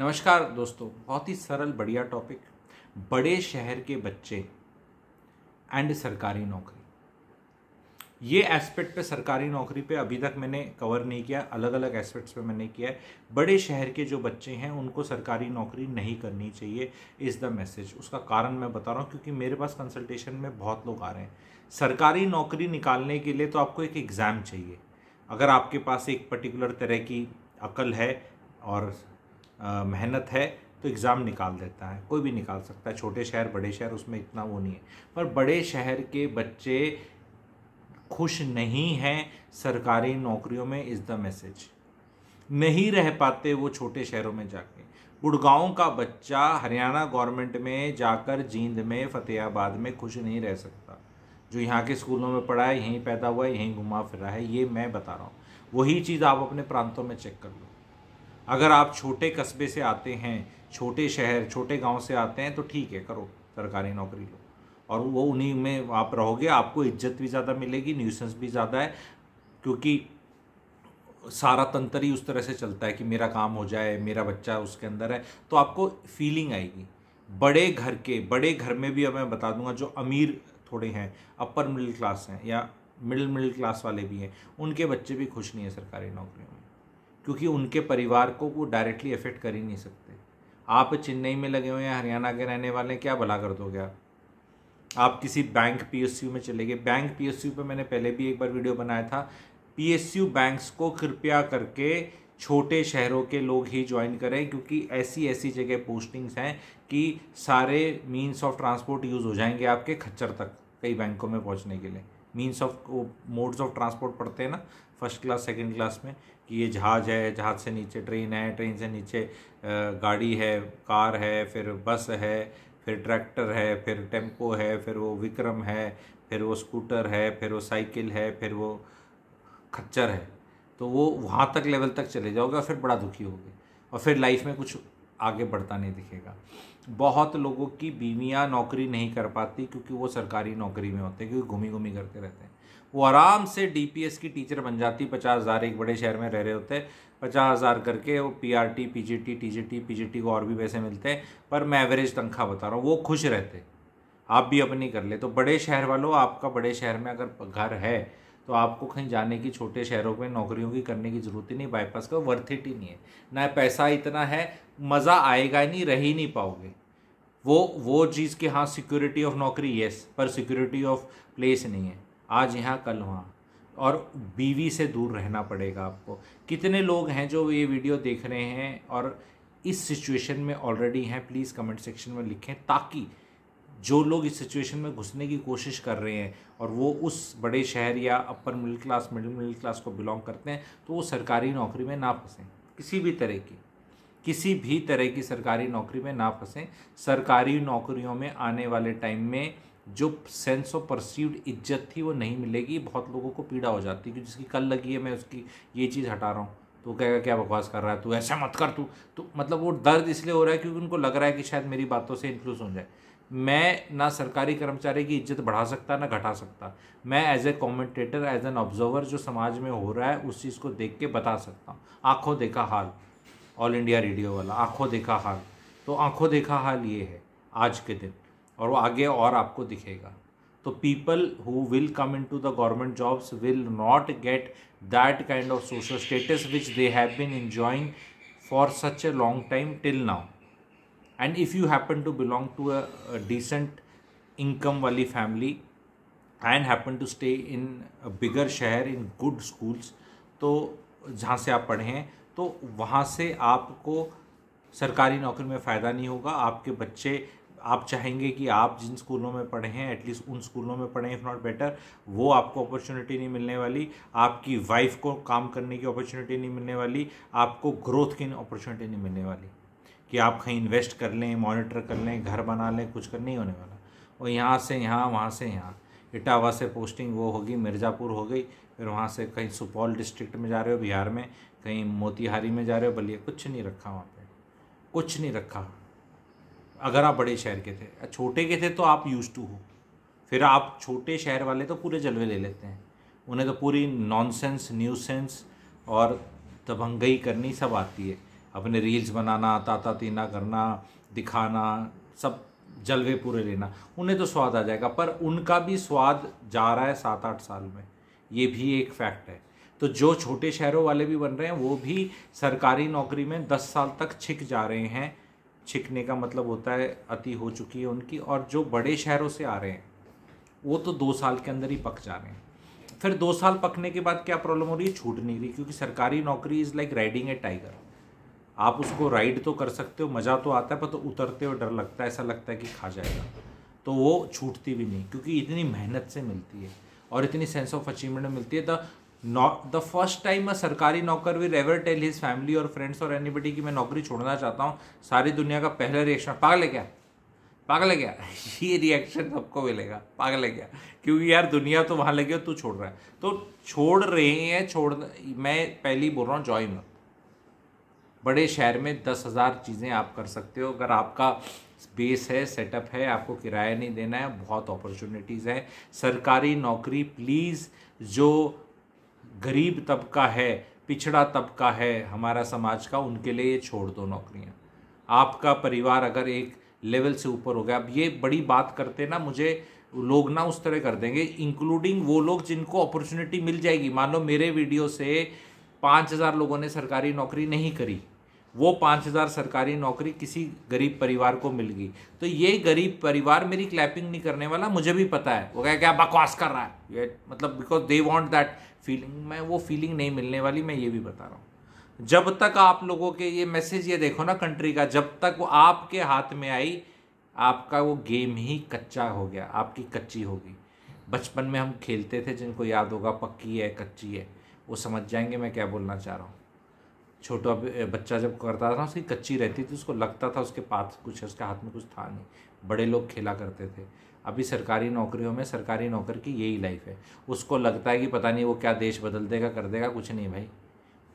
नमस्कार दोस्तों बहुत ही सरल बढ़िया टॉपिक बड़े शहर के बच्चे एंड सरकारी नौकरी ये एस्पेक्ट पे सरकारी नौकरी पे अभी तक मैंने कवर नहीं किया अलग अलग एस्पेक्ट्स पे मैंने किया है बड़े शहर के जो बच्चे हैं उनको सरकारी नौकरी नहीं करनी चाहिए इज़ द मैसेज उसका कारण मैं बता रहा हूँ क्योंकि मेरे पास कंसल्टेशन में बहुत लोग आ रहे हैं सरकारी नौकरी निकालने के लिए तो आपको एक एग्ज़ाम चाहिए अगर आपके पास एक पर्टिकुलर तरह की अकल है और मेहनत है तो एग्ज़ाम निकाल देता है कोई भी निकाल सकता है छोटे शहर बड़े शहर उसमें इतना वो नहीं है पर बड़े शहर के बच्चे खुश नहीं हैं सरकारी नौकरियों में इज़ द मैसेज नहीं रह पाते वो छोटे शहरों में जाके गुड़गांव का बच्चा हरियाणा गवर्नमेंट में जाकर जींद में फतेहाबाद में खुश नहीं रह सकता जो यहाँ के स्कूलों में पढ़ा है यहीं पैदा हुआ है यहीं घुमा फिरा है ये मैं बता रहा हूँ वही चीज़ आप अपने प्रांतों में चेक कर लो अगर आप छोटे कस्बे से आते हैं छोटे शहर छोटे गांव से आते हैं तो ठीक है करो सरकारी नौकरी लो और वो उन्हीं में आप रहोगे आपको इज्जत भी ज़्यादा मिलेगी न्यूसेंस भी ज़्यादा है क्योंकि सारा तंत्र ही उस तरह से चलता है कि मेरा काम हो जाए मेरा बच्चा उसके अंदर है तो आपको फीलिंग आएगी बड़े घर के बड़े घर में भी अब मैं बता दूंगा जो अमीर थोड़े हैं अपर मिडिल क्लास हैं या मिडिल मिडिल क्लास वाले भी हैं उनके बच्चे भी खुश नहीं है सरकारी नौकरियों में क्योंकि उनके परिवार को वो डायरेक्टली अफेक्ट कर ही नहीं सकते आप चेन्नई में लगे हुए हैं हरियाणा के रहने वाले हैं क्या भला कर दोगे आप आप किसी बैंक पीएसयू में चले गए बैंक पीएसयू पे मैंने पहले भी एक बार वीडियो बनाया था पीएसयू बैंक्स को कृपया करके छोटे शहरों के लोग ही ज्वाइन करें क्योंकि ऐसी ऐसी जगह पोस्टिंग्स हैं कि सारे मीन्स ऑफ ट्रांसपोर्ट यूज़ हो जाएंगे आपके खच्चर तक कई बैंकों में पहुंचने के लिए means of modes of transport पढ़ते हैं ना फर्स्ट क्लास सेकंड क्लास में कि ये जहाज़ है जहाज़ से नीचे ट्रेन है ट्रेन से नीचे गाड़ी है कार है फिर बस है फिर ट्रैक्टर है फिर टेम्पो है फिर वो विक्रम है फिर वो स्कूटर है फिर वो साइकिल है फिर वो खच्चर है तो वो वहाँ तक लेवल तक चले जाओगे और फिर बड़ा दुखी होगे और फिर लाइफ में कुछ आगे बढ़ता नहीं दिखेगा बहुत लोगों की बीवियाँ नौकरी नहीं कर पाती क्योंकि वो सरकारी नौकरी में होते हैं क्योंकि घूमी घूमी करते रहते हैं वो आराम से डीपीएस की टीचर बन जाती पचास हज़ार एक बड़े शहर में रह रहे होते पचास हज़ार करके वो पीआरटी पीजीटी टीजीटी पीजीटी को और भी पैसे मिलते हैं पर मैं एवरेज तनख्वाह बता रहा हूँ वो खुश रहते आप भी अपनी कर ले तो बड़े शहर वालों आपका बड़े शहर में अगर घर है तो आपको कहीं जाने की छोटे शहरों में नौकरियों की करने की ज़रूरत ही नहीं बाईपास का वर्थ इट ही नहीं है ना पैसा इतना है मज़ा आएगा ही नहीं रह ही नहीं पाओगे वो वो चीज़ के हाँ सिक्योरिटी ऑफ नौकरी येस पर सिक्योरिटी ऑफ प्लेस नहीं है आज यहाँ कल वहाँ और बीवी से दूर रहना पड़ेगा आपको कितने लोग हैं जो ये वीडियो देख रहे हैं और इस सिचुएशन में ऑलरेडी हैं प्लीज़ कमेंट सेक्शन में लिखें ताकि जो लोग इस सिचुएशन में घुसने की कोशिश कर रहे हैं और वो उस बड़े शहर या upper middle class middle middle class को बिलोंग करते हैं तो वो सरकारी नौकरी में ना फंसें किसी भी तरह की किसी भी तरह की सरकारी नौकरी में ना फंसें सरकारी नौकरियों में आने वाले टाइम में जो सेंस ऑफ परसीव्ड इज्जत थी वो नहीं मिलेगी बहुत लोगों को पीड़ा हो जाती है क्योंकि जिसकी कल लगी है मैं उसकी ये चीज़ हटा रहा हूँ तो कहेगा क्या बकवास कर रहा है तू ऐसा मत कर तू तो मतलब वो दर्द इसलिए हो रहा है क्योंकि उनको लग रहा है कि शायद मेरी बातों से इन्फ्लुएंस हो जाए मैं ना सरकारी कर्मचारी की इज्जत बढ़ा सकता ना घटा सकता मैं as a commentator as an observer जो समाज में हो रहा है उस चीज़ को देख के बता सकता हूँ आँखों देखा हाल ऑल इंडिया रेडियो वाला आँखों देखा हाल तो आँखों देखा हाल ये है आज के दिन और वो आगे और आपको दिखेगा तो people who will come into the government jobs will not get that kind of social status which they have been enjoying for such a long time till now and if you happen to belong to a decent income वाली family and happen to stay in bigger शहर in good schools तो जहाँ से आप पढ़े हैं तो वहाँ से आपको सरकारी नौकरी में फ़ायदा नहीं होगा आपके बच्चे आप चाहेंगे कि आप जिन स्कूलों में पढ़े हैं एटलीस्ट उन स्कूलों में पढ़ें इफ़ नॉट बेटर वो आपको अपॉर्चुनिटी नहीं मिलने वाली आपकी वाइफ को काम करने की अपॉर्चुनिटी नहीं मिलने वाली आपको ग्रोथ की अपॉर्चुनिटी नहीं मिलने वाली कि आप कहीं इन्वेस्ट कर लें मॉनिटर कर लें घर बना लें कुछ कर नहीं होने वाला और यहाँ से यहाँ वहाँ से यहाँ इटावा से पोस्टिंग वो होगी मिर्ज़ापुर हो गई फिर वहाँ से कहीं सुपौल डिस्ट्रिक्ट में जा रहे हो बिहार में कहीं मोतिहारी में जा रहे हो बलिए कुछ नहीं रखा वहाँ पे कुछ नहीं रखा अगर आप बड़े शहर के थे छोटे के थे तो आप यूज टू हो फिर आप छोटे शहर वाले तो पूरे जलवे ले लेते हैं उन्हें तो पूरी नॉनसेंस न्यूसेंस और दबंगई करनी सब आती है अपने रील्स बनाना ताता तीना करना दिखाना सब जलवे पूरे लेना उन्हें तो स्वाद आ जाएगा पर उनका भी स्वाद जा रहा है सात आठ साल में ये भी एक फैक्ट है तो जो छोटे शहरों वाले भी बन रहे हैं वो भी सरकारी नौकरी में दस साल तक छिक जा रहे हैं छिकने का मतलब होता है अति हो चुकी है उनकी और जो बड़े शहरों से आ रहे हैं वो तो दो साल के अंदर ही पक जा रहे हैं फिर दो साल पकने के बाद क्या प्रॉब्लम हो रही है छूट नहीं रही क्योंकि सरकारी नौकरी is like riding a tiger आप उसको राइड तो कर सकते हो मज़ा तो आता है पर तो उतरते हो डर लगता है ऐसा लगता है कि खा जाएगा तो वो छूटती भी नहीं क्योंकि इतनी मेहनत से मिलती है और इतनी सेंस ऑफ अचीवमेंट मिलती है the the first time a सरकारी नौकर will ever tell his family और फ्रेंड्स और एनीबडी की मैं नौकरी छोड़ना चाहता हूँ सारी दुनिया का पहला रिएक्शन पागल है क्या पागल है क्या ये रिएक्शन सबको मिलेगा पागल है क्या क्योंकि यार दुनिया तो वहाँ लगी हो तू छोड़ रहा है तो छोड़ रहे हैं छोड़ मैं पहली बोल रहा हूँ जॉय मत बड़े शहर में दस हज़ार चीज़ें आप कर सकते हो अगर आपका बेस है सेटअप है आपको किराया नहीं देना है बहुत अपॉर्चुनिटीज़ हैं सरकारी नौकरी प्लीज़ जो गरीब तबका है पिछड़ा तबका है हमारा समाज का उनके लिए ये छोड़ दो नौकरियाँ आपका परिवार अगर एक लेवल से ऊपर हो गया अब ये बड़ी बात करते ना मुझे लोग ना उस तरह कर देंगे इंक्लूडिंग वो लोग जिनको अपॉर्चुनिटी मिल जाएगी मान लो मेरे वीडियो से पाँच हज़ार लोगों ने सरकारी नौकरी नहीं करी वो पाँच हज़ार सरकारी नौकरी किसी गरीब परिवार को मिल गई तो ये गरीब परिवार मेरी क्लैपिंग नहीं करने वाला मुझे भी पता है वो कह क्या बकवास कर रहा है ये मतलब because they want that feeling मैं वो फीलिंग नहीं मिलने वाली मैं ये भी बता रहा हूँ जब तक आप लोगों के ये मैसेज ये देखो ना कंट्री का जब तक वो आपके हाथ में आई आपका वो गेम ही कच्चा हो गया आपकी कच्ची होगी बचपन में हम खेलते थे जिनको याद होगा पक्की है कच्ची है वो समझ जाएंगे मैं क्या बोलना चाह रहा हूँ छोटा बच्चा जब करता था उसकी कच्ची रहती थी उसको लगता था उसके पास कुछ उसके हाथ में कुछ था नहीं बड़े लोग खेला करते थे अभी सरकारी नौकरियों में सरकारी नौकर की यही लाइफ है उसको लगता है कि पता नहीं वो क्या देश बदल देगा कर देगा कुछ नहीं भाई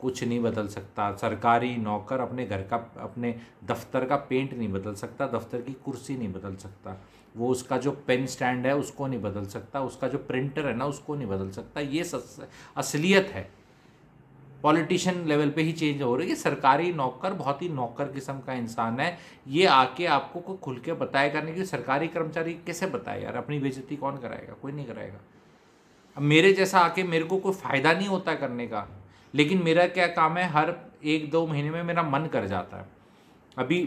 कुछ नहीं बदल सकता सरकारी नौकर अपने घर का अपने दफ्तर का पेंट नहीं बदल सकता दफ्तर की कुर्सी नहीं बदल सकता वो उसका जो पेन स्टैंड है उसको नहीं बदल सकता उसका जो प्रिंटर है ना उसको नहीं बदल सकता ये असलियत है पॉलिटिशियन लेवल पे ही चेंज हो रही है सरकारी नौकर बहुत ही नौकर किस्म का इंसान है ये आके आपको को खुल के बताया करने की सरकारी कर्मचारी कैसे बताए यार अपनी बेजती कौन कराएगा कोई नहीं कराएगा अब मेरे जैसा आके मेरे को कोई फ़ायदा नहीं होता करने का लेकिन मेरा क्या काम है हर एक दो महीने में मेरा मन कर जाता है अभी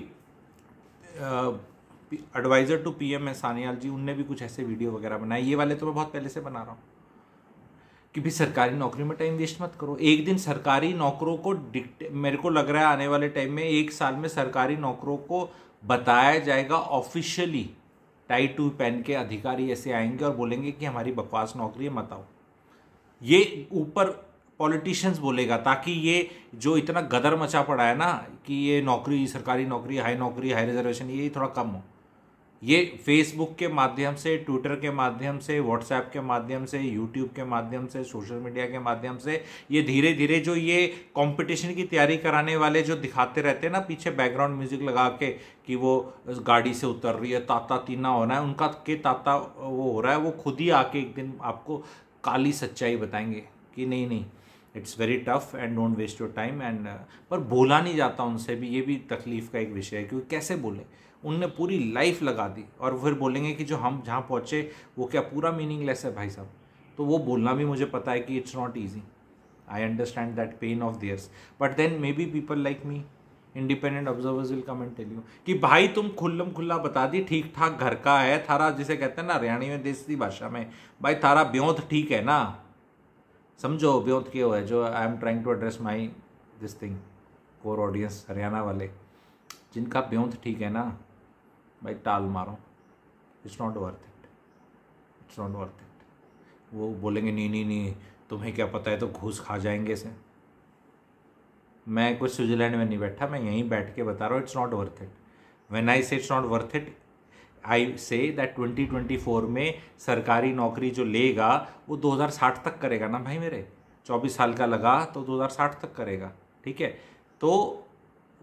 एडवाइज़र टू पी है सानियाल जी उनने भी कुछ ऐसे वीडियो वगैरह बनाए ये वाले तो मैं बहुत पहले से बना रहा हूँ कि भी सरकारी नौकरी में टाइम वेस्ट मत करो एक दिन सरकारी नौकरों को मेरे को लग रहा है आने वाले टाइम में एक साल में सरकारी नौकरों को बताया जाएगा ऑफिशियली टाई टू पेन के अधिकारी ऐसे आएंगे और बोलेंगे कि हमारी बकवास नौकरी है मत आओ ये ऊपर पॉलिटिशियंस बोलेगा ताकि ये जो इतना गदर मचा पड़ा है ना कि ये नौकरी सरकारी नौकरी हाई नौकरी हाई रिजर्वेशन ये थोड़ा कम हो ये फेसबुक के माध्यम से ट्विटर के माध्यम से व्हाट्सएप के माध्यम से यूट्यूब के माध्यम से सोशल मीडिया के माध्यम से ये धीरे धीरे जो ये कंपटीशन की तैयारी कराने वाले जो दिखाते रहते हैं ना पीछे बैकग्राउंड म्यूजिक लगा के कि वो गाड़ी से उतर रही है ताता तीना होना है उनका के ताता वो हो रहा है वो खुद ही आके एक दिन आपको काली सच्चाई बताएंगे कि नहीं नहीं it's very tough and don't waste your time and पर बोला नहीं जाता उनसे भी ये भी तकलीफ़ का एक विषय है क्योंकि कैसे बोले उनने पूरी लाइफ लगा दी और फिर बोलेंगे कि जो हम जहाँ पहुँचे वो क्या पूरा मीनिंगलेस है भाई साहब तो वो बोलना भी मुझे पता है कि it's not easy I understand that pain of theirs but then maybe people like me independent observers will come and tell you कि भाई तुम खुल्लम खुल्ला बता दी ठीक ठाक घर का है थारा जिसे कहते हैं ना हरियाणी में देसी भाषा में भाई थारा ब्योंथ ठीक है ना समझो ब्योंथ क्यों है जो I am trying to address my this thing core audience Haryana वाले जिनका ब्योंथ ठीक है ना भाई टाल मारो it's not worth it it's not worth it वो बोलेंगे नहीं नहीं नहीं तुम्हें क्या पता है तो घूस खा जाएंगे से मैं कुछ स्विट्जरलैंड में नहीं बैठा मैं यहीं बैठ के बता रहा हूँ it's not worth it when I say it's not worth it I say that twenty twenty four में सरकारी नौकरी जो लेगा वो दो हज़ार साठ तक करेगा ना भाई मेरे चौबीस साल का लगा तो दो हज़ार साठ तक करेगा ठीक है तो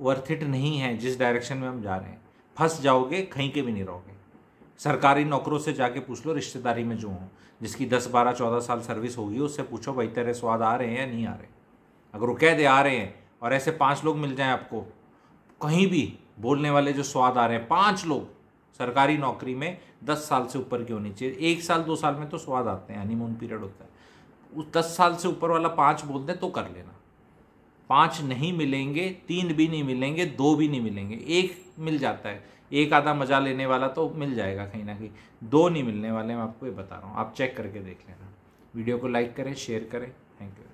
वर्थ इट नहीं है जिस डायरेक्शन में हम जा रहे हैं फंस जाओगे कहीं के भी नहीं रहोगे सरकारी नौकरों से जाके पूछ लो रिश्तेदारी में जो हो जिसकी दस बारह चौदह साल सर्विस होगी उससे पूछो भाई तेरे स्वाद आ रहे हैं या नहीं आ रहे अगर वो कह दे आ रहे हैं और ऐसे पाँच लोग मिल जाएं आपको कहीं भी बोलने वाले जो स्वाद आ रहे हैं पाँच लोग सरकारी नौकरी में दस साल से ऊपर की होनी चाहिए एक साल दो साल में तो स्वाद आते हैं हनीमून पीरियड होता है उस दस साल से ऊपर वाला पाँच बोल दें तो कर लेना पाँच नहीं मिलेंगे तीन भी नहीं मिलेंगे दो भी नहीं मिलेंगे एक मिल जाता है एक आधा मज़ा लेने वाला तो मिल जाएगा कहीं ना कहीं दो नहीं मिलने वाले मैं आपको ये बता रहा हूँ आप चेक करके देख लेना वीडियो को लाइक करें शेयर करें थैंक यू